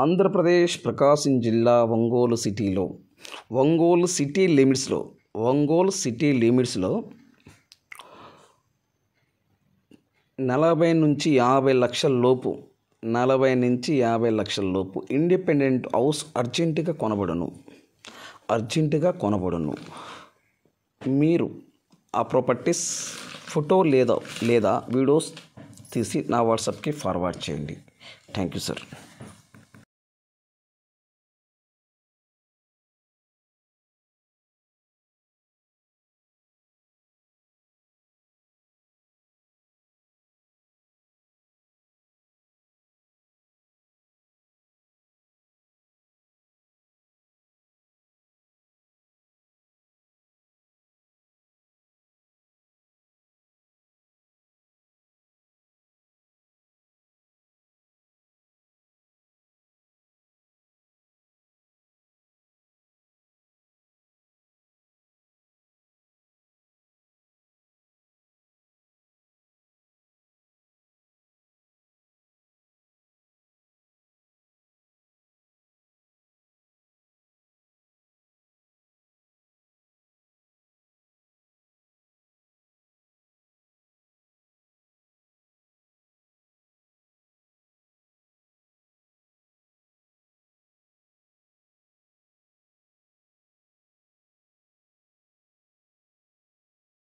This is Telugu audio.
ఆంధ్రప్రదేశ్ ప్రకాశం జిల్లా ఒంగోలు సిటీలో ఒంగోలు సిటీ లిమిట్స్లో ఒంగోలు సిటీ లిమిట్స్లో నలభై నుంచి యాభై లక్షల లోపు నలభై నుంచి యాభై లక్షల లోపు ఇండిపెండెంట్ హౌస్ అర్జెంటుగా కొనబడును అర్జెంటుగా కొనబడును మీరు ఆ ప్రాపర్టీస్ ఫోటో లేదా లేదా వీడియోస్ తీసి నా వాట్సాప్కి ఫార్వర్డ్ చేయండి థ్యాంక్ యూ సార్